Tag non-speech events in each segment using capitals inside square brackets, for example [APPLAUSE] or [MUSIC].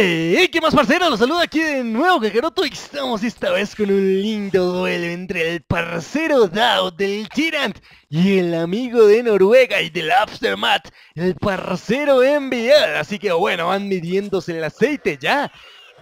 ¡Hey! ¿Qué más, parceros? Los saludo aquí de nuevo, Kakaroto, y estamos esta vez con un lindo duelo entre el parcero Dao del Tyrant y el amigo de Noruega y del abstermat el parcero enviado. Ah, así que bueno, van midiéndose el aceite ya.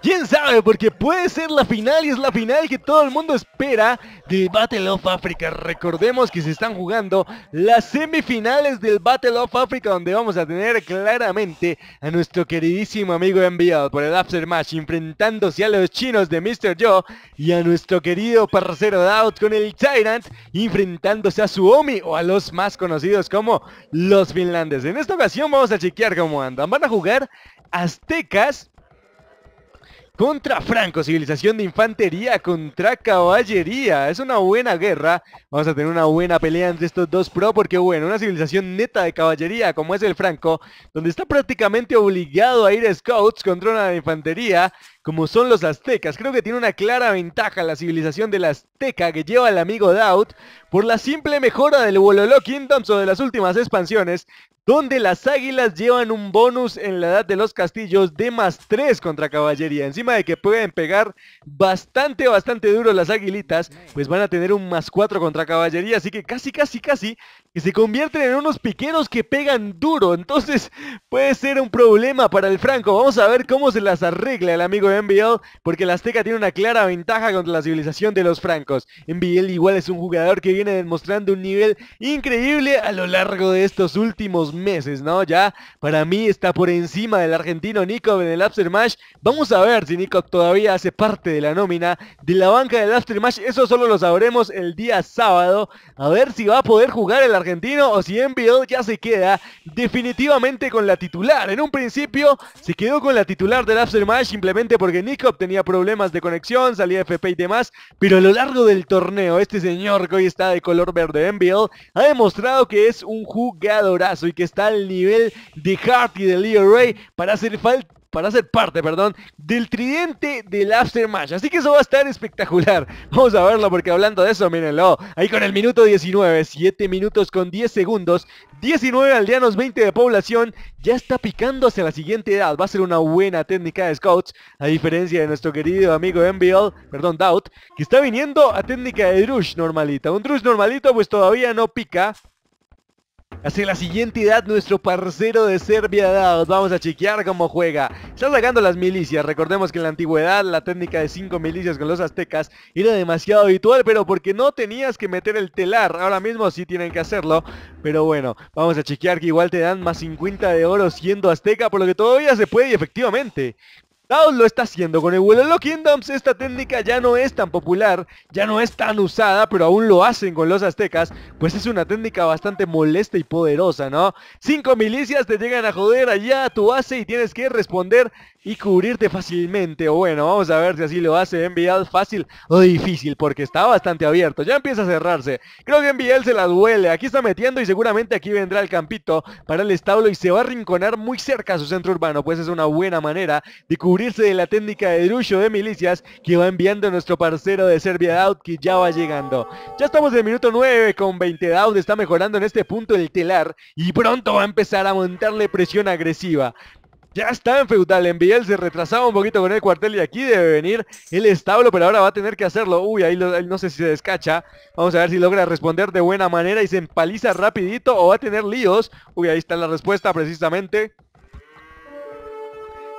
¿Quién sabe? Porque puede ser la final y es la final que todo el mundo espera de Battle of Africa. Recordemos que se están jugando las semifinales del Battle of Africa donde vamos a tener claramente a nuestro queridísimo amigo enviado por el Aftermatch enfrentándose a los chinos de Mr. Joe y a nuestro querido parcero Doubt con el Tyrant enfrentándose a su Suomi o a los más conocidos como los finlandeses. En esta ocasión vamos a chequear cómo andan. Van a jugar aztecas contra Franco, civilización de infantería contra caballería. Es una buena guerra. Vamos a tener una buena pelea entre estos dos pro porque bueno, una civilización neta de caballería como es el Franco, donde está prácticamente obligado a ir scouts contra una infantería como son los aztecas. Creo que tiene una clara ventaja la civilización del azteca que lleva el amigo Daud por la simple mejora del Wololo Kingdoms o de las últimas expansiones, donde las águilas llevan un bonus en la edad de los castillos de más 3 contra caballería. Encima de que pueden pegar bastante, bastante duro las aguilitas, pues van a tener un más 4 contra caballería, así que casi, casi, casi y se convierten en unos piqueros que pegan duro. Entonces puede ser un problema para el Franco. Vamos a ver cómo se las arregla el amigo de NBL. porque el Azteca tiene una clara ventaja contra la civilización de los francos. NBL igual es un jugador que viene demostrando un nivel increíble a lo largo de estos últimos meses, ¿no? Ya para mí está por encima del argentino Nico en el Aftermash. Vamos a ver si Nico todavía hace parte de la nómina de la banca del Aftermash. Eso solo lo sabremos el día sábado. A ver si va a poder jugar el argentino argentino, o si envió ya se queda definitivamente con la titular. En un principio se quedó con la titular del Aftermatch simplemente porque Nico tenía problemas de conexión, salía FP y demás, pero a lo largo del torneo este señor que hoy está de color verde en ha demostrado que es un jugadorazo y que está al nivel de Hart y de Leo Ray para hacer falta para ser parte, perdón, del tridente del Aftermatch. Así que eso va a estar espectacular. [LAUGHS] Vamos a verlo porque hablando de eso, mírenlo. Ahí con el minuto 19, 7 minutos con 10 segundos, 19 aldeanos, 20 de población. Ya está picando hacia la siguiente edad. Va a ser una buena técnica de scouts, a diferencia de nuestro querido amigo MBL, perdón, Doubt, que está viniendo a técnica de Drush normalita. Un Drush normalito pues todavía no pica. Hacia la siguiente edad, nuestro parcero de Serbia Dados. Vamos a chequear cómo juega. Está sacando las milicias. Recordemos que en la antigüedad la técnica de 5 milicias con los aztecas era demasiado habitual, pero porque no tenías que meter el telar. Ahora mismo sí tienen que hacerlo. Pero bueno, vamos a chequear que igual te dan más 50 de oro siendo azteca, por lo que todavía se puede y efectivamente. Daos lo está haciendo con el los Kingdoms, esta técnica ya no es tan popular, ya no es tan usada, pero aún lo hacen con los aztecas, pues es una técnica bastante molesta y poderosa, ¿no? Cinco milicias te llegan a joder allá a tu base y tienes que responder y cubrirte fácilmente. O bueno, vamos a ver si así lo hace enviado fácil o difícil, porque está bastante abierto. Ya empieza a cerrarse. Creo que Envial se la duele. Aquí está metiendo y seguramente aquí vendrá el campito para el establo y se va a rinconar muy cerca a su centro urbano, pues es una buena manera de cubrirse de la técnica de Drusho de milicias que va enviando nuestro parcero de Serbia Out que ya va llegando. Ya estamos en el minuto 9 con 20 down está mejorando en este punto el telar y pronto va a empezar a montarle presión agresiva. Ya está en feudal, en se retrasaba un poquito con el cuartel y aquí debe venir el establo, pero ahora va a tener que hacerlo. Uy, ahí, no sé si se descacha. Vamos a ver si logra responder de buena manera y se empaliza rapidito o va a tener líos. Uy, ahí está la respuesta precisamente.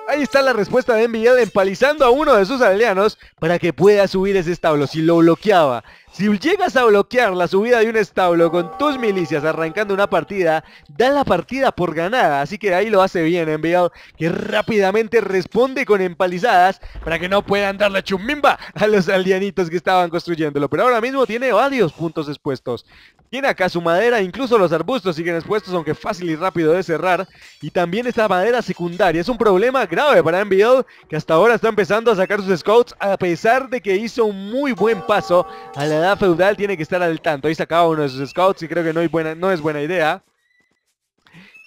Ahí está la respuesta de Enviel empalizando a uno de sus aldeanos para que pueda subir ese establo. Si lo bloqueaba si llegas a bloquear la subida de un establo con tus milicias arrancando una partida, da la partida por ganada. Así que ahí lo hace bien eh, Enviado, que rápidamente responde con empalizadas para que no puedan dar la chumimba a los aldeanitos que estaban construyéndolo. Pero ahora mismo tiene varios puntos expuestos. Tiene acá su madera, incluso los arbustos siguen expuestos, aunque fácil y rápido de cerrar. Y también esta madera secundaria. Es un problema grave para NBL que hasta ahora está empezando a sacar sus scouts, a pesar de que hizo un muy buen paso a la edad feudal tiene que estar al tanto. Ahí sacaba uno de sus scouts y creo que no, hay buena, no es buena idea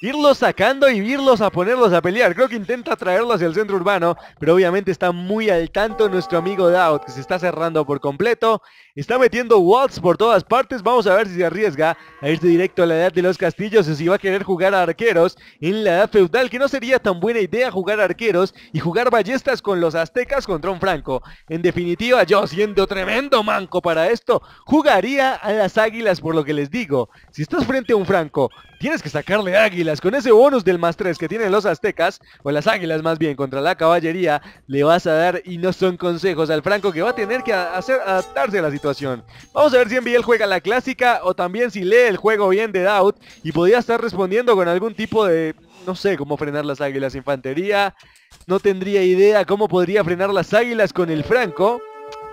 irlos sacando y irlos a ponerlos a pelear. Creo que intenta traerlos al centro urbano, pero obviamente está muy al tanto nuestro amigo Dowd, que se está cerrando por completo. Está metiendo Waltz por todas partes. Vamos a ver si se arriesga a irse directo a la edad de los castillos o si va a querer jugar a arqueros en la edad feudal, que no sería tan buena idea jugar arqueros y jugar ballestas con los aztecas contra un franco. En definitiva, yo siendo tremendo manco para esto, jugaría a las águilas por lo que les digo. Si estás frente a un franco tienes que sacarle águilas. Con ese bonus del más 3 que tienen los aztecas, o las águilas más bien, contra la caballería, le vas a dar, y no son consejos al Franco, que va a tener que hacer adaptarse a la situación. Vamos a ver si Biel juega la clásica, o también si lee el juego bien de Doubt, y podría estar respondiendo con algún tipo de... No sé cómo frenar las águilas infantería. No tendría idea cómo podría frenar las águilas con el Franco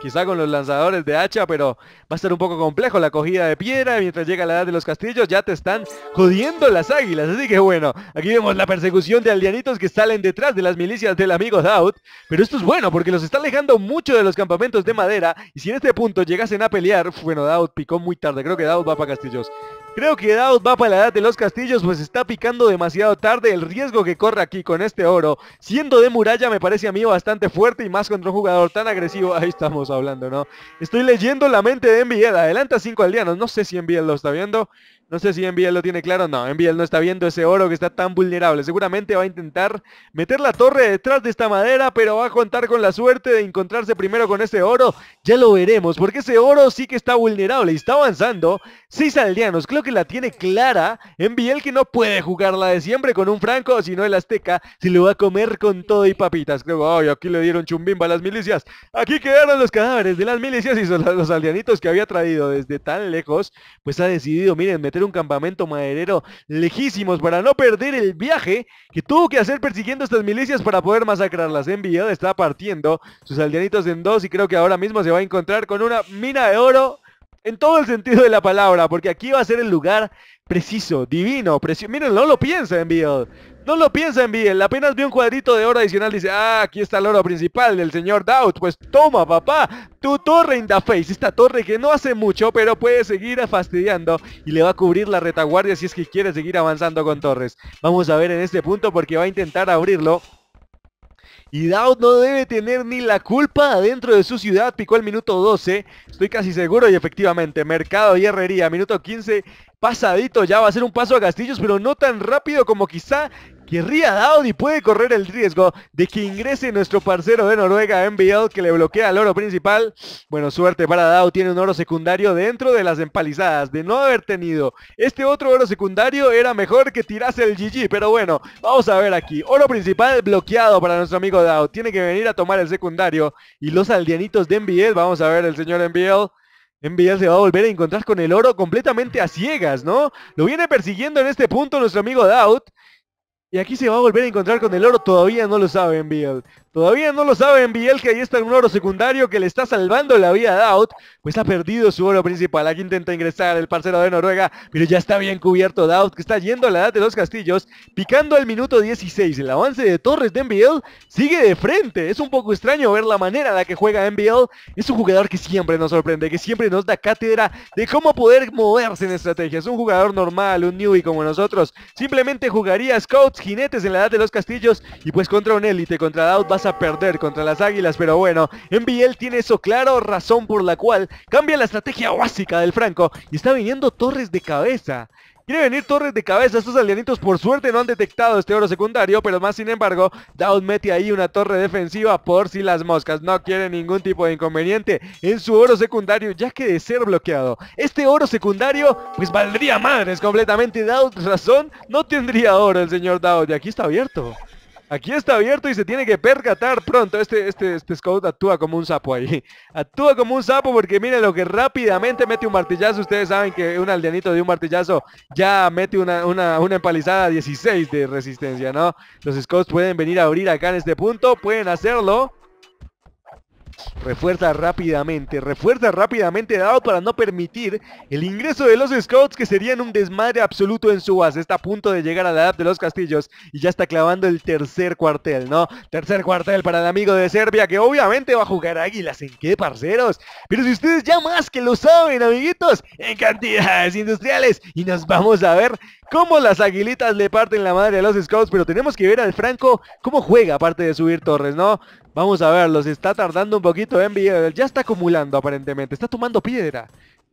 quizá con los lanzadores de hacha, pero va a ser un poco complejo la cogida de piedra. Mientras llega la edad de los castillos, ya te están jodiendo las águilas. Así que bueno, aquí vemos la persecución de aldeanitos que salen detrás de las milicias del amigo Daud. Pero esto es bueno porque los está alejando mucho de los campamentos de madera. Y si en este punto llegasen a pelear, bueno, Daud picó muy tarde. Creo que Daud va para castillos. Creo que Daud va para la edad de los castillos, pues está picando demasiado tarde el riesgo que corre aquí con este oro. Siendo de muralla me parece a mí bastante fuerte y más contra un jugador tan agresivo. [LAUGHS] Ahí estamos hablando, ¿no? Estoy leyendo la mente de Enviel. Adelanta 5 aldeanos. No sé si Enviel lo está viendo. No sé si Enviel lo tiene claro, no, Enviel no está viendo ese oro que está tan vulnerable. Seguramente va a intentar meter la torre detrás de esta madera, pero va a contar con la suerte de encontrarse primero con ese oro. Ya lo veremos, porque ese oro sí que está vulnerable y está avanzando. Seis aldeanos, creo que la tiene clara. Enviel que no puede jugar la de siempre con un franco, sino el azteca se lo va a comer con todo y papitas. Creo, ay, aquí le dieron chumbimba a las milicias. Aquí quedaron los cadáveres de las milicias y los aldeanitos que había traído desde tan lejos. Pues ha decidido, miren, meter un campamento maderero lejísimos para no perder el viaje que tuvo que hacer persiguiendo estas milicias para poder masacrarlas. Enviado está partiendo sus aldeanitos en dos y creo que ahora mismo se va a encontrar con una mina de oro en todo el sentido de la palabra, porque aquí va a ser el lugar preciso, divino, precioso. Miren, no lo piensa, vídeo no lo piensen bien, apenas vi un cuadrito de oro adicional, dice, ah, aquí está el oro principal del señor Doubt, pues toma papá, tu torre in the face, esta torre que no hace mucho, pero puede seguir fastidiando y le va a cubrir la retaguardia si es que quiere seguir avanzando con torres. Vamos a ver en este punto porque va a intentar abrirlo. Y Daud no debe tener ni la culpa dentro de su ciudad. Picó el minuto 12. Estoy casi seguro y efectivamente. Mercado y herrería. Minuto 15. Pasadito ya va a ser un paso a Castillos, pero no tan rápido como quizá Querría Daud y puede correr el riesgo de que ingrese nuestro parcero de Noruega MBL que le bloquea el oro principal. Bueno, suerte para Daud, tiene un oro secundario dentro de las empalizadas. De no haber tenido este otro oro secundario era mejor que tirase el GG, pero bueno, vamos a ver aquí. Oro principal bloqueado para nuestro amigo Daud, tiene que venir a tomar el secundario y los aldeanitos de MBL, vamos a ver el señor MBL. MBL se va a volver a encontrar con el oro completamente a ciegas, ¿no? Lo viene persiguiendo en este punto nuestro amigo Daud. Y aquí se va a volver a encontrar con el oro, todavía no lo saben, Bill. Todavía no lo saben Biel que ahí está un oro secundario que le está salvando la vida a Daut, pues ha perdido su oro principal. Aquí intenta ingresar el parcero de Noruega, pero ya está bien cubierto Daut, que está yendo a la edad de los castillos, picando al minuto 16. El avance de Torres de Biel sigue de frente. Es un poco extraño ver la manera en la que juega Biel. Es un jugador que siempre nos sorprende, que siempre nos da cátedra de cómo poder moverse en estrategias. Un jugador normal, un newbie como nosotros, simplemente jugaría scouts, jinetes en la edad de los castillos y pues contra un élite, contra Daut, va a perder contra las Águilas, pero bueno, biel tiene eso claro, razón por la cual cambia la estrategia básica del Franco y está viniendo Torres de cabeza. Quiere venir Torres de cabeza, estos alienitos por suerte no han detectado este oro secundario, pero más sin embargo, Daud mete ahí una torre defensiva por si las moscas no quieren ningún tipo de inconveniente en su oro secundario, ya que de ser bloqueado este oro secundario, pues valdría madres completamente, Daud, razón, no tendría oro el señor Daud, y aquí está abierto. Aquí está abierto y se tiene que percatar pronto. Este, este, este scout actúa como un sapo ahí. [LAUGHS] Actúa como un sapo porque miren lo que rápidamente mete un martillazo. Ustedes saben que un aldeanito de un martillazo ya mete una, una, una empalizada 16 de resistencia, ¿no? Los scouts pueden venir a abrir acá en este punto. Pueden hacerlo. Refuerza rápidamente, refuerza rápidamente dado para no permitir el ingreso de los scouts que serían un desmadre absoluto en su base. Está a punto de llegar a la edad de los castillos y ya está clavando el tercer cuartel, ¿no? Tercer cuartel para el amigo de Serbia que obviamente va a jugar águilas. ¿En qué, parceros? Pero si ustedes ya más que lo saben, amiguitos, en cantidades industriales. Y nos vamos a ver cómo las aguilitas le parten la madre a los scouts. Pero tenemos que ver al Franco cómo juega aparte de subir torres, ¿no? Vamos a verlo, se está tardando un poquito en... Ya está acumulando aparentemente, está tomando piedra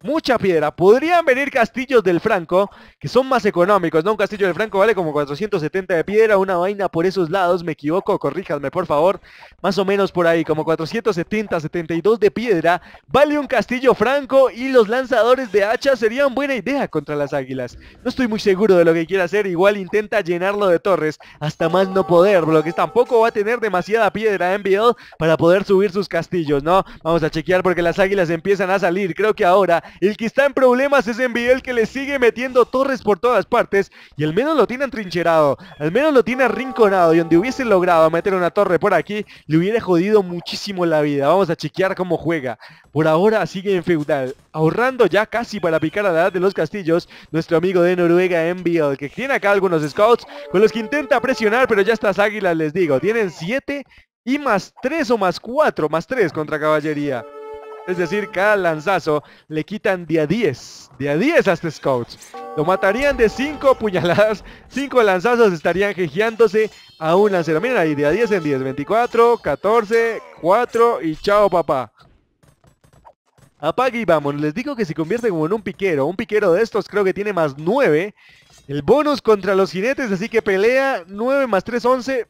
mucha piedra. Podrían venir castillos del Franco, que son más económicos, ¿no? Un castillo del Franco vale como 470 de piedra, una vaina por esos lados, me equivoco, corríjanme por favor. Más o menos por ahí, como 470, 72 de piedra, vale un castillo franco y los lanzadores de hacha serían buena idea contra las águilas. No estoy muy seguro de lo que quiere hacer, igual intenta llenarlo de torres, hasta más no poder, lo que tampoco va a tener demasiada piedra en BL para poder subir sus castillos, ¿no? Vamos a chequear porque las águilas empiezan a salir, creo que ahora el que está en problemas es Enviel que le sigue metiendo torres por todas partes. Y al menos lo tiene entrincherado. Al menos lo tiene arrinconado. Y donde hubiese logrado meter una torre por aquí, le hubiera jodido muchísimo la vida. Vamos a chequear cómo juega. Por ahora sigue en feudal. Ahorrando ya casi para picar a la edad de los castillos. Nuestro amigo de Noruega, Enviel, que tiene acá algunos scouts con los que intenta presionar. Pero ya estas águilas, les digo, tienen 7 y más 3 o más 4, más 3 contra caballería. Es decir, cada lanzazo le quitan de a 10, de a 10 a este Scouts. Lo matarían de 5 puñaladas, 5 [LAUGHS] lanzazos estarían jejeándose a un lancero. Miren ahí, de a 10 en 10, 24, 14, 4 y chao papá. Apague y vamos. Les digo que se convierte como en un piquero, un piquero de estos creo que tiene más 9. El bonus contra los jinetes, así que pelea 9 más 3, 11.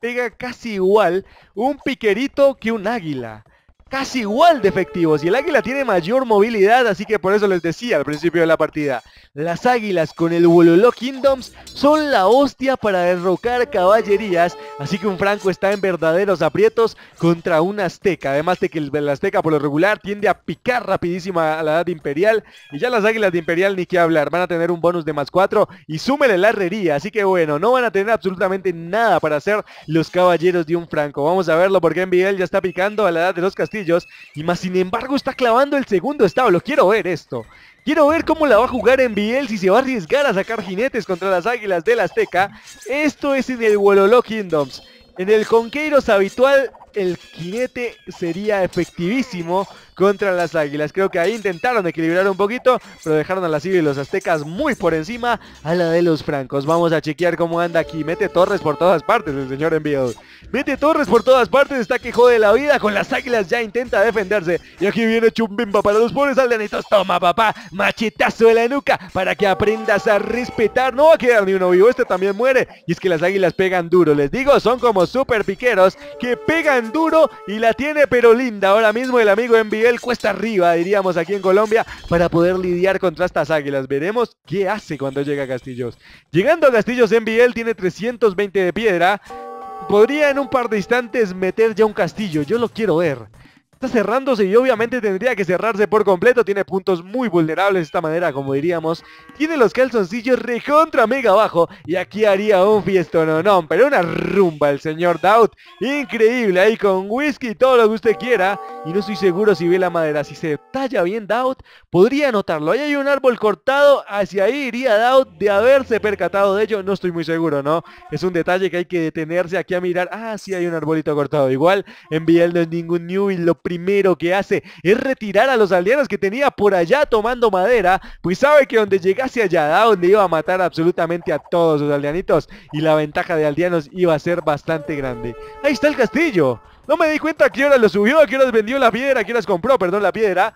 Pega casi igual un piquerito que un águila casi igual de efectivos y el águila tiene mayor movilidad, así que por eso les decía al principio de la partida, las águilas con el Wololo Kingdoms son la hostia para derrocar caballerías, así que un franco está en verdaderos aprietos contra un azteca, además de que el, azteca por lo regular tiende a picar rapidísima a la edad imperial y ya las águilas de imperial ni que hablar, van a tener un bonus de más 4 y súmele la herrería, así que bueno, no van a tener absolutamente nada para hacer los caballeros de un franco, vamos a verlo porque NBL ya está picando a la edad de los castillos y más sin embargo está clavando el segundo establo. Quiero ver esto. Quiero ver cómo la va a jugar en Biel, si se va a arriesgar a sacar jinetes contra las águilas del Azteca. Esto es en el Wololo Kingdoms. En el Conqueiros habitual el jinete sería efectivísimo contra las águilas. Creo que ahí intentaron equilibrar un poquito, pero dejaron a las águilas y los aztecas muy por encima a la de los francos. Vamos a chequear cómo anda aquí. Mete torres por todas partes el señor enviador. Mete torres por todas partes, está que jode la vida. Con las águilas ya intenta defenderse. Y aquí viene Chumbimba para los pobres aldeanitos. Toma, papá, machetazo de la nuca para que aprendas a respetar. No va a quedar ni uno vivo, este también muere. Y es que las águilas pegan duro, les digo, son como super piqueros que pegan duro y la tiene pero linda. Ahora mismo el amigo Enviel cuesta arriba, diríamos aquí en Colombia, para poder lidiar contra estas águilas. Veremos qué hace cuando llega Castillos. Llegando a Castillos, Enviel tiene 320 de piedra. Podría en un par de instantes meter ya un castillo, yo lo quiero ver está cerrándose y obviamente tendría que cerrarse por completo. Tiene puntos muy vulnerables de esta manera, como diríamos. Tiene los calzoncillos recontra mega abajo. Y aquí haría un no pero una rumba el señor Doubt. Increíble, ahí con whisky, y todo lo que usted quiera. Y no estoy seguro si ve la madera. Si se talla bien Doubt, podría notarlo. Ahí hay un árbol cortado, hacia ahí iría Doubt de haberse percatado de ello. No estoy muy seguro, ¿no? Es un detalle que hay que detenerse aquí a mirar. Ah, sí, hay un arbolito cortado. Igual, enviando en ningún new y lo primero que hace es retirar a los aldeanos que tenía por allá tomando madera, pues sabe que donde llegase allá, donde iba a matar absolutamente a todos los aldeanitos y la ventaja de aldeanos iba a ser bastante grande. Ahí está el castillo. No me di cuenta a qué hora lo subió, a qué vendió la piedra, a qué compró, perdón, la piedra.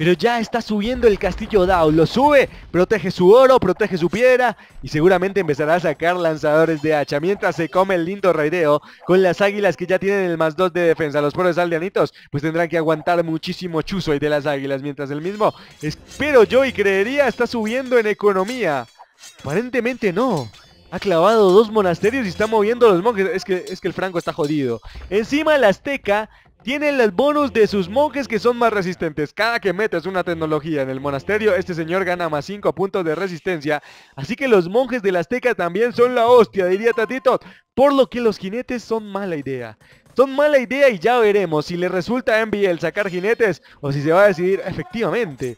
Pero ya está subiendo el castillo Dao. Lo sube, protege su oro, protege su piedra. Y seguramente empezará a sacar lanzadores de hacha. Mientras se come el lindo raideo con las águilas que ya tienen el más 2 de defensa. Los pobres aldeanitos pues tendrán que aguantar muchísimo chuzo y de las águilas. Mientras el mismo, espero yo y creería, está subiendo en economía. Aparentemente no. Ha clavado dos monasterios y está moviendo los monjes. Es que, es que el Franco está jodido. Encima el Azteca tienen los bonus de sus monjes que son más resistentes. Cada que metes una tecnología en el monasterio, este señor gana más 5 puntos de resistencia. Así que los monjes de la Azteca también son la hostia, diría Tatito. Por lo que los jinetes son mala idea. Son mala idea y ya veremos si le resulta a sacar jinetes o si se va a decidir efectivamente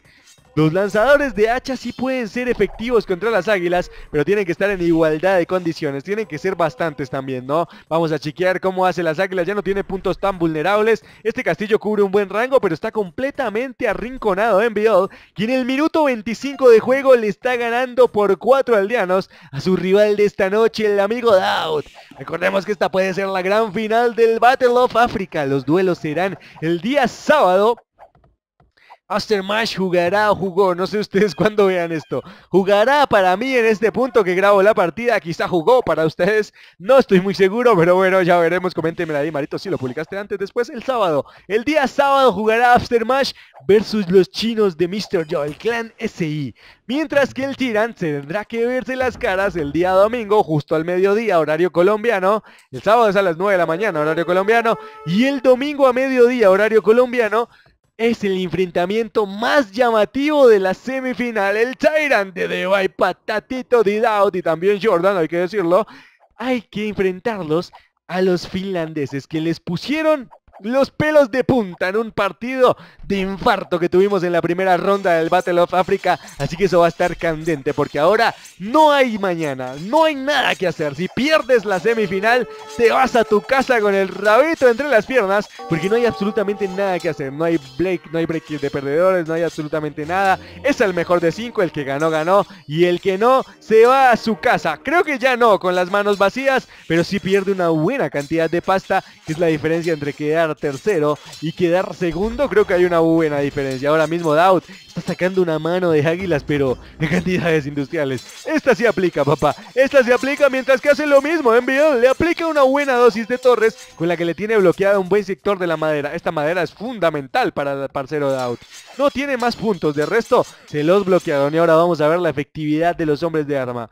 los lanzadores de hacha sí pueden ser efectivos contra las águilas, pero tienen que estar en igualdad de condiciones. Tienen que ser bastantes también, ¿no? Vamos a chequear cómo hace las águilas. Ya no tiene puntos tan vulnerables. Este castillo cubre un buen rango, pero está completamente arrinconado en Biod. quien en el minuto 25 de juego le está ganando por 4 aldeanos a su rival de esta noche, el amigo Daud. Recordemos que esta puede ser la gran final del Battle of Africa. Los duelos serán el día sábado Aftermath jugará jugó, no sé ustedes [LAUGHS] cuándo vean esto. Jugará para mí en este punto que grabo la partida, quizá jugó para ustedes, no estoy muy seguro, pero bueno, ya veremos, coméntenme ahí, Marito, si lo publicaste antes, después el sábado. El día sábado jugará Aftermath versus los chinos de Mr. Joe, el clan SI. Mientras que el Tiran se tendrá que verse las caras el día domingo, justo al mediodía, horario colombiano. El sábado es a las 9 de la mañana, horario colombiano. Y el domingo a mediodía, horario colombiano, es el enfrentamiento más llamativo de la semifinal. El Tyrant de Debye, Patatito Didaut y también Jordan, hay que decirlo. Hay que enfrentarlos a los finlandeses que les pusieron los pelos de punta en un partido de infarto que tuvimos en la primera ronda del Battle of Africa. Así que eso va a estar candente porque ahora no hay mañana, no hay nada que hacer. Si pierdes la semifinal, te vas a tu casa con el rabito entre las piernas porque no hay absolutamente nada que hacer. No hay break, no hay break de perdedores, no hay absolutamente nada. Es el mejor de cinco, el que ganó, ganó y el que no se va a su casa. Creo que ya no con las manos vacías, pero sí pierde una buena cantidad de pasta, que es la diferencia entre quedar tercero y quedar segundo, creo que hay una buena diferencia. Ahora mismo Dout está sacando una mano de águilas, pero de cantidades industriales. Esta se aplica, papá. Esta se aplica, mientras que hace lo mismo. enviado le aplica una buena dosis de Torres con la que le tiene bloqueada un buen sector de la madera. Esta madera es fundamental para el parcero out No tiene más puntos, de resto se los bloquearon y ahora vamos a ver la efectividad de los hombres de arma.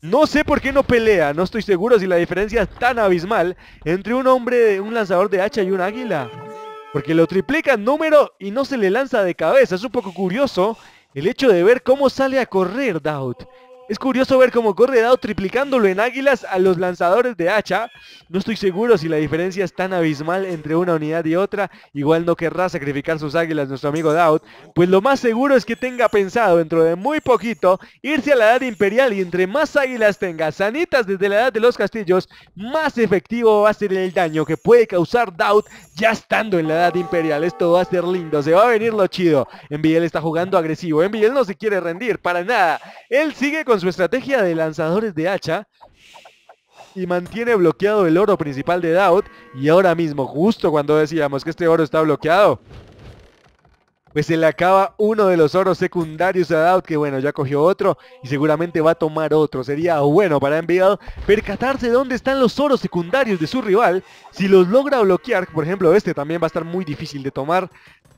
No sé por qué no pelea, no estoy seguro si la diferencia es tan abismal entre un hombre, un lanzador de hacha y un águila. Porque lo triplica en número y no se le lanza de cabeza. Es un poco curioso el hecho de ver cómo sale a correr Daud. Es curioso ver cómo corre Dado triplicándolo en Águilas a los lanzadores de hacha. No estoy seguro si la diferencia es tan abismal entre una unidad y otra. Igual no querrá sacrificar sus águilas nuestro amigo Dout. Pues lo más seguro es que tenga pensado dentro de muy poquito irse a la edad imperial y entre más águilas tenga sanitas desde la edad de los castillos, más efectivo va a ser el daño que puede causar Dout ya estando en la edad imperial. Esto va a ser lindo, se va a venir lo chido. Enviel está jugando agresivo, Enviel no se quiere rendir para nada. Él sigue con su estrategia de lanzadores de hacha y mantiene bloqueado el oro principal de doubt Y ahora mismo, justo cuando decíamos que este oro está bloqueado, pues se le acaba uno de los oros secundarios a Doubt, que bueno, ya cogió otro y seguramente va a tomar otro. Sería bueno para Enviado percatarse dónde están los oros secundarios de su rival. Si los logra bloquear, por ejemplo, este también va a estar muy difícil de tomar.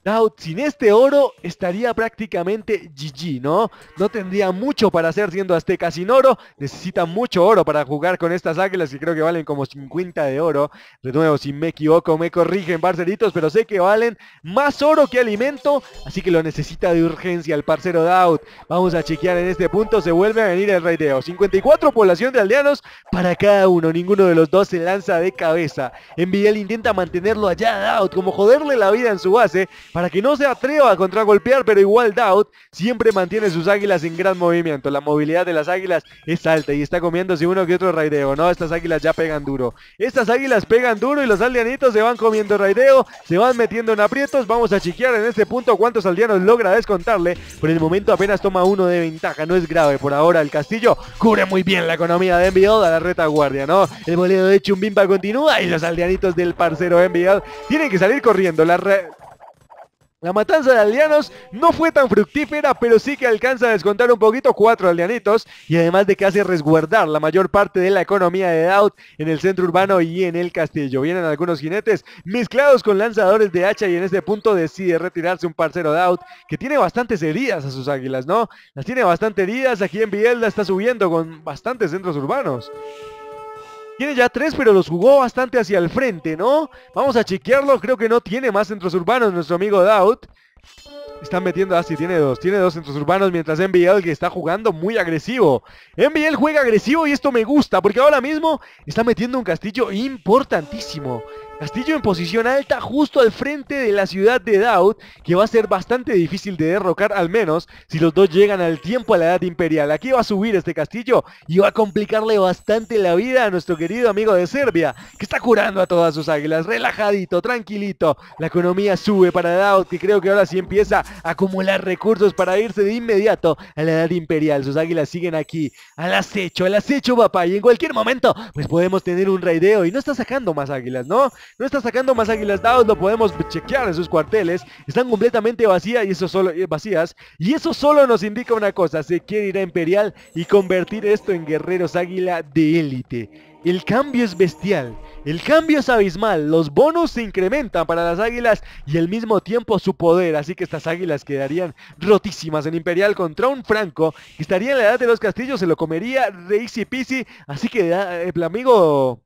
Dout, sin este oro estaría prácticamente GG, ¿no? No tendría mucho para hacer siendo Azteca sin oro. Necesita mucho oro para jugar con estas águilas que creo que valen como 50 de oro. De nuevo, si me equivoco, me corrigen, parceritos, pero sé que valen más oro que alimento. Así que lo necesita de urgencia el parcero Daut. Vamos a chequear en este punto. Se vuelve a venir el raideo. 54 población de aldeanos para cada uno. Ninguno de los dos se lanza de cabeza. Enviel intenta mantenerlo allá a como joderle la vida en su base para que no se atreva a contragolpear, pero igual doubt siempre mantiene sus águilas en gran movimiento. La movilidad de las águilas es alta y está comiendo si uno que otro raideo, ¿no? Estas águilas ya pegan duro. Estas águilas pegan duro y los aldeanitos se van comiendo raideo, se van metiendo en aprietos. Vamos a chequear en este punto cuántos aldeanos logra descontarle. Por el momento apenas toma uno de ventaja, no es grave. Por ahora el castillo cubre muy bien la economía de Enviado a la retaguardia, ¿no? El moledo de Chumbimba continúa y los aldeanitos del parcero Enviado tienen que salir corriendo. La la matanza de aldeanos no fue tan fructífera, pero sí que alcanza a descontar un poquito cuatro aldeanitos y además de que hace resguardar la mayor parte de la economía de Daut en el centro urbano y en el castillo. Vienen algunos jinetes mezclados con lanzadores de hacha y en este punto decide retirarse un parcero Daut que tiene bastantes heridas a sus águilas, ¿no? Las tiene bastante heridas, aquí en Bielda está subiendo con bastantes centros urbanos. Tiene ya tres, pero los jugó bastante hacia el frente, ¿no? Vamos a chequearlo. Creo que no tiene más centros urbanos nuestro amigo Daut. Están metiendo, así ah, tiene dos, tiene dos centros urbanos mientras NBL que está jugando muy agresivo. NBL juega agresivo y esto me gusta porque ahora mismo está metiendo un castillo importantísimo. Castillo en posición alta justo al frente de la ciudad de Daud, que va a ser bastante difícil de derrocar al menos si los dos llegan al tiempo a la edad imperial. Aquí va a subir este castillo y va a complicarle bastante la vida a nuestro querido amigo de Serbia, que está curando a todas sus águilas, relajadito, tranquilito. La economía sube para Daud, que creo que ahora sí empieza a acumular recursos para irse de inmediato a la edad imperial. Sus águilas siguen aquí, al acecho, al acecho papá, y en cualquier momento pues podemos tener un raideo y no está sacando más águilas, ¿no? No está sacando más águilas dados, lo podemos chequear en sus cuarteles. Están completamente vacías y eso solo, eh, vacías. Y eso solo nos indica una cosa, se quiere ir a Imperial y convertir esto en guerreros águila de élite. El cambio es bestial, el cambio es abismal, los bonos se incrementan para las águilas y al mismo tiempo su poder, así que estas águilas quedarían rotísimas en Imperial contra un Franco estaría en la edad de los castillos, se lo comería de easy así que ah, el amigo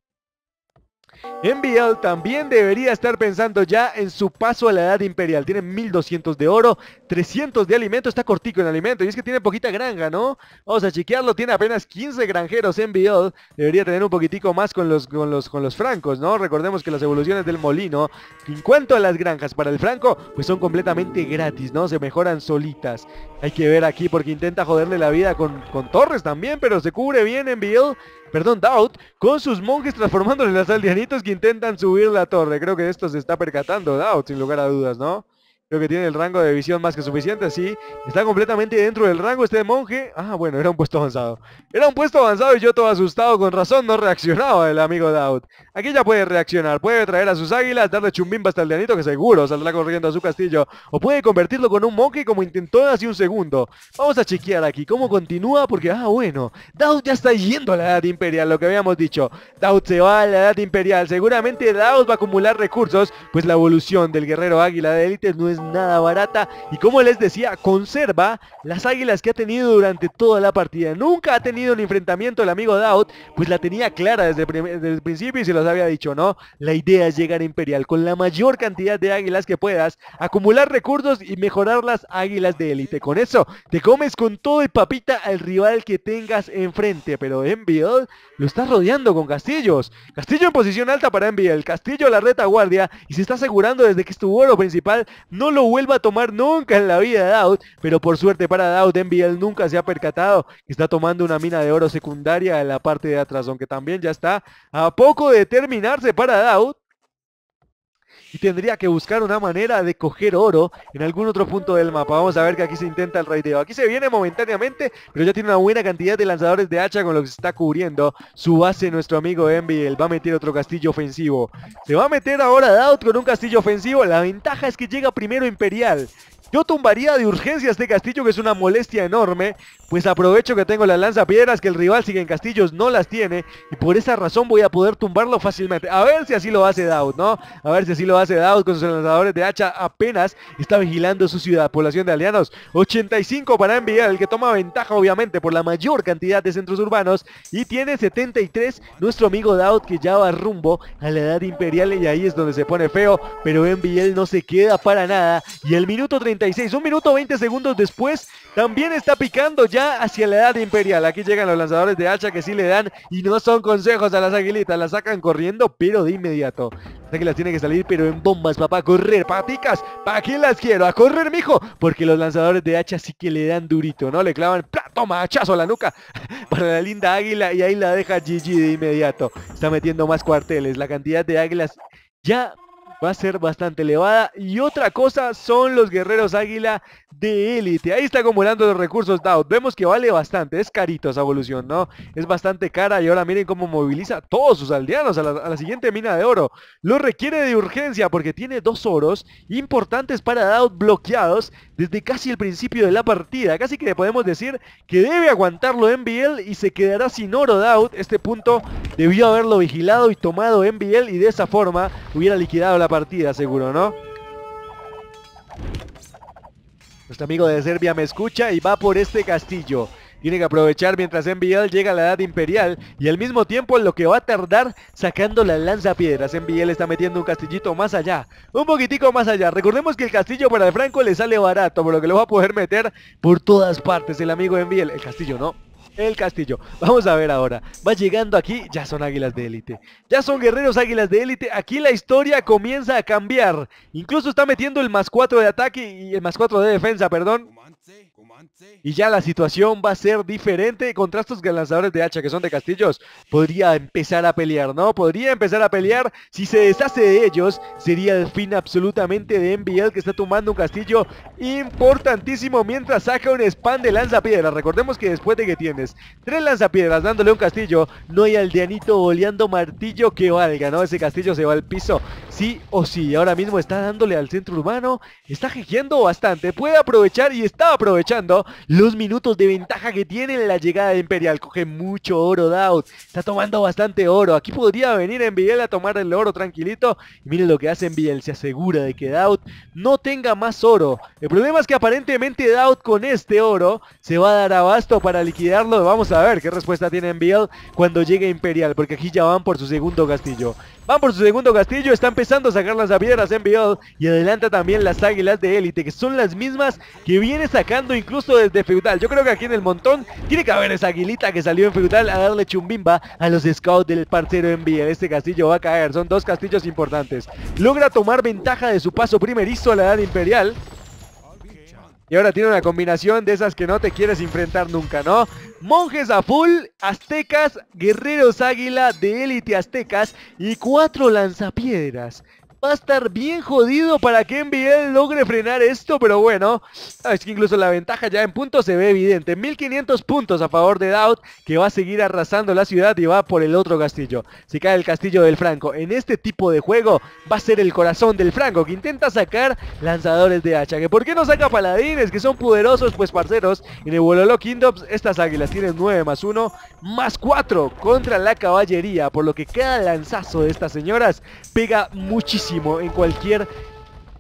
Enviado también debería estar pensando ya en su paso a la edad imperial. Tiene 1200 de oro, 300 de alimento, está cortico en alimento. Y es que tiene poquita granja, ¿no? Vamos a chequearlo, tiene apenas 15 granjeros enviado. Debería tener un poquitico más con los, con, los, con los francos, ¿no? Recordemos que las evoluciones del molino, en cuanto a las granjas para el franco, pues son completamente gratis, ¿no? Se mejoran solitas. Hay que ver aquí porque intenta joderle la vida con, con torres también, pero se cubre bien enviado perdón, Doubt, con sus monjes transformándoles las aldeanitos que intentan subir la torre. Creo que esto se está percatando Doubt, sin lugar a dudas, ¿no? Creo que tiene el rango de visión más que suficiente, sí. Está completamente dentro del rango este monje. Ah, bueno, era un puesto avanzado. Era un puesto avanzado y yo todo asustado, con razón, no reaccionaba el amigo Daud. Aquí ya puede reaccionar, puede traer a sus águilas, darle chumbimba hasta el deanito que seguro saldrá corriendo a su castillo. O puede convertirlo con un monje como intentó hace un segundo. Vamos a chequear aquí cómo continúa, porque, ah, bueno, Daud ya está yendo a la edad imperial, lo que habíamos dicho. Daud se va a la edad imperial. Seguramente Daud va a acumular recursos, pues la evolución del guerrero águila de élite no es nada barata. Y como les decía, conserva las águilas que ha tenido durante toda la partida. Nunca ha tenido un enfrentamiento el amigo Daud, pues la tenía clara desde el, principio y se los había dicho, ¿no? La idea es llegar Imperial con la mayor cantidad de águilas que puedas, acumular recursos y mejorar las águilas de élite. Con eso, te comes con todo y papita al rival que tengas enfrente, pero Enviel lo está rodeando con castillos. Castillo en posición alta para el Castillo a la retaguardia y se está asegurando desde que estuvo oro principal no no lo vuelva a tomar nunca en la vida Daud. pero por suerte para En NBL nunca se ha percatado está tomando una mina de oro secundaria en la parte de atrás, aunque también ya está a poco de terminarse para Daud y tendría que buscar una manera de coger oro en algún otro punto del mapa. Vamos a ver que aquí se intenta el raideo. Aquí se viene momentáneamente, pero ya tiene una buena cantidad de lanzadores de hacha con lo que se está cubriendo su base nuestro amigo Envy. Él va a meter otro castillo ofensivo. Se va a meter ahora Daut con un castillo ofensivo. La ventaja es que llega primero Imperial. Yo tumbaría de urgencia este castillo que es una molestia enorme. Pues aprovecho que tengo las piedras que el rival sigue en castillos no las tiene. Y por esa razón voy a poder tumbarlo fácilmente. A ver si así lo hace Daud, ¿no? A ver si así lo hace Daud con sus lanzadores de hacha. Apenas está vigilando su ciudad. Población de aldeanos. 85 para enviar. El que toma ventaja obviamente por la mayor cantidad de centros urbanos. Y tiene 73 nuestro amigo Daud que ya va rumbo a la edad imperial. Y ahí es donde se pone feo. Pero Enviel no se queda para nada. Y el minuto 30 un minuto 20 segundos después, también está picando ya hacia la edad imperial. Aquí llegan los lanzadores de hacha que sí le dan y no son consejos a las aguilitas. Las sacan corriendo, pero de inmediato. Las águilas tienen que salir, pero en bombas, papá. Correr, paticas. ¿Para qué las quiero? A correr, mijo. Porque los lanzadores de hacha sí que le dan durito, ¿no? Le clavan, toma, hachazo a la nuca [LAUGHS] para la linda águila y ahí la deja Gigi de inmediato. Está metiendo más cuarteles. La cantidad de águilas ya va a ser bastante elevada. Y otra cosa son los guerreros águila de élite. Ahí está acumulando los recursos Daud. Vemos que vale bastante. Es carito esa evolución, ¿no? Es bastante cara y ahora miren cómo moviliza a todos sus aldeanos a la, siguiente mina de oro. Lo requiere de urgencia porque tiene dos oros importantes para dados bloqueados desde casi el principio de la partida. Casi que le podemos decir que debe aguantarlo MBL y se quedará sin oro Daud. Este punto debió haberlo vigilado y tomado MBL y de esa forma hubiera liquidado la partida seguro, ¿no? Nuestro amigo de Serbia me escucha y va por este castillo. Tiene que aprovechar mientras Enviel llega a la edad imperial y al mismo tiempo lo que va a tardar sacando la lanza piedras Enviel está metiendo un castillito más allá, un poquitico más allá. Recordemos que el castillo para el Franco le sale barato, por lo que lo va a poder meter por todas partes el amigo Enviel. El castillo no, el castillo. Vamos a ver ahora. Va llegando aquí, ya son águilas de élite. Ya son guerreros águilas de élite. Aquí la historia comienza a cambiar. Incluso está metiendo el más 4 de ataque y el más 4 de defensa, perdón. Y ya la situación va a ser diferente contra estos lanzadores de hacha que son de castillos. Podría empezar a pelear, ¿no? Podría empezar a pelear. Si se deshace de ellos, sería el fin absolutamente de MBL que está tomando un castillo importantísimo mientras saca un spam de lanza piedra, Recordemos que después de que tiene Tres lanzapiedras dándole un castillo. No hay aldeanito goleando martillo que valga, ¿no? Ese castillo se va al piso. Sí o sí. Ahora mismo está dándole al centro urbano. Está jejeando bastante. Puede aprovechar y está aprovechando los minutos de ventaja que tiene la llegada de Imperial. Coge mucho oro Daud, Está tomando bastante oro. Aquí podría venir Enviel a tomar el oro tranquilito. Y miren lo que hace Enviel. Se asegura de que Daud no tenga más oro. El problema es que aparentemente Daud con este oro se va a dar abasto para liquidarlo vamos a ver qué respuesta tiene Enviel cuando llegue Imperial, porque aquí ya van por su segundo castillo. Van por su segundo castillo, está empezando a sacar las piedras Enviel y adelanta también las águilas de élite, que son las mismas que viene sacando incluso desde Feudal. Yo creo que aquí en el montón tiene que haber esa aguilita que salió en Feudal a darle chumbimba a los scouts del parcero Enviel. Este castillo va a caer, son dos castillos importantes. Logra tomar ventaja de su paso primerizo a la edad imperial. Y ahora tiene una combinación de esas que no te quieres enfrentar nunca, ¿no? Monjes a full, aztecas, guerreros águila de élite aztecas y cuatro lanzapiedras va a estar bien jodido para que NBA logre frenar esto, pero bueno, es que incluso la ventaja ya en puntos se ve evidente. 1500 puntos a favor de Dowd, que va a seguir arrasando la ciudad y va por el otro castillo. Si cae el castillo del Franco en este tipo de juego, va a ser el corazón del Franco, que intenta sacar lanzadores de hacha. ¿Que ¿Por qué no saca paladines, que son poderosos? Pues parceros, en el Wololo Kingdoms estas águilas tienen 9 más 1, más 4 contra la caballería, por lo que cada lanzazo de estas señoras pega muchísimo en cualquier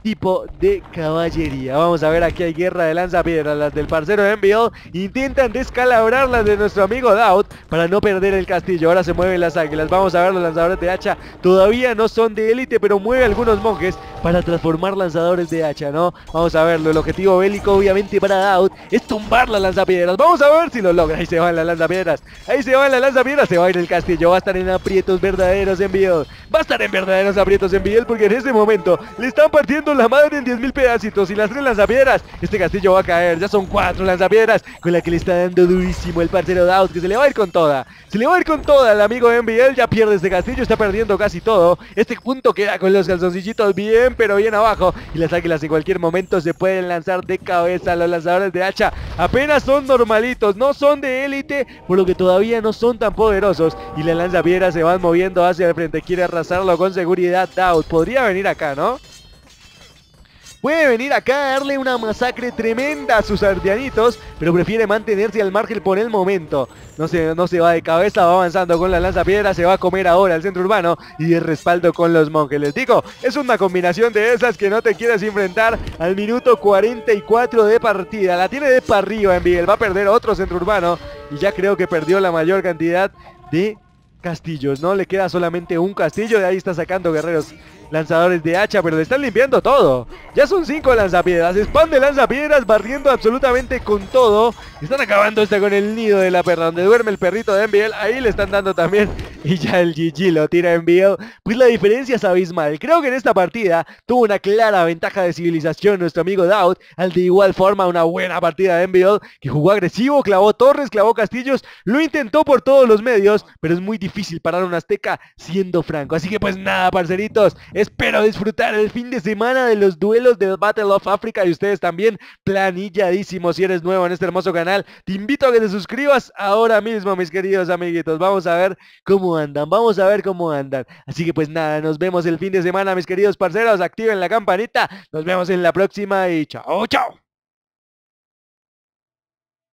tipo de caballería. Vamos a ver, aquí hay guerra de lanzapiedras. Las del parcero de intentan descalabrar las de nuestro amigo Daud para no perder el castillo. Ahora se mueven las águilas. Vamos a ver, los lanzadores de hacha todavía no son de élite, pero mueve algunos monjes para transformar lanzadores de hacha, ¿no? Vamos a verlo. El objetivo bélico, obviamente, para Daud, es tumbar las lanzapiedras. Vamos a ver si lo logra. Ahí se van las lanzapiedras. Ahí se van las lanzapiedras. Se va a ir el castillo. Va a estar en aprietos verdaderos Envio. Va a estar en verdaderos aprietos Envio porque en este momento le están partiendo la madre en 10.000 pedacitos y las tres lanzapiedras Este castillo va a caer, ya son cuatro lanzapiedras con la que le está dando durísimo el parcero Daud que se le va a ir con toda. Se le va a ir con toda el amigo MBL, ya pierde este castillo, está perdiendo casi todo. Este punto queda con los calzoncillitos bien, pero bien abajo. Y las águilas en cualquier momento se pueden lanzar de cabeza los lanzadores de hacha. Apenas son normalitos, no son de élite, por lo que todavía no son tan poderosos. Y las lanzapiedras se van moviendo hacia el frente, quiere arrasarlo con seguridad Daud. Podría venir acá, ¿no? Puede venir acá a darle una masacre tremenda a sus ardianitos, pero prefiere mantenerse al margen por el momento. No se, no se va de cabeza, va avanzando con la lanza piedra, se va a comer ahora el centro urbano y el respaldo con los monjes. Les digo, es una combinación de esas que no te quieres enfrentar al minuto 44 de partida. La tiene de para arriba en Miguel, va a perder otro centro urbano y ya creo que perdió la mayor cantidad de castillos, ¿no? Le queda solamente un castillo, de ahí está sacando guerreros lanzadores de hacha, pero le están limpiando todo. Ya son cinco lanzapiedras, spam de lanzapiedras barriendo absolutamente con todo. Están acabando este con el nido de la perra, donde duerme el perrito de Enviel. Ahí le están dando también [LAUGHS] y ya el GG lo tira en Pues la diferencia es abismal. Creo que en esta partida tuvo una clara ventaja de civilización nuestro amigo Daud. Al de igual forma una buena partida de Enviel. que jugó agresivo, clavó torres, clavó castillos. Lo intentó por todos los medios, pero es muy difícil parar un azteca siendo franco. Así que pues nada, parceritos. Espero disfrutar el fin de semana de los duelos de Battle of Africa y ustedes también planilladísimo. Si eres nuevo en este hermoso canal, te invito a que te suscribas ahora mismo, mis queridos amiguitos. Vamos a ver cómo andan, vamos a ver cómo andan. Así que pues nada, nos vemos el fin de semana, mis queridos parceros. Activen la campanita. Nos vemos en la próxima y chao, chao.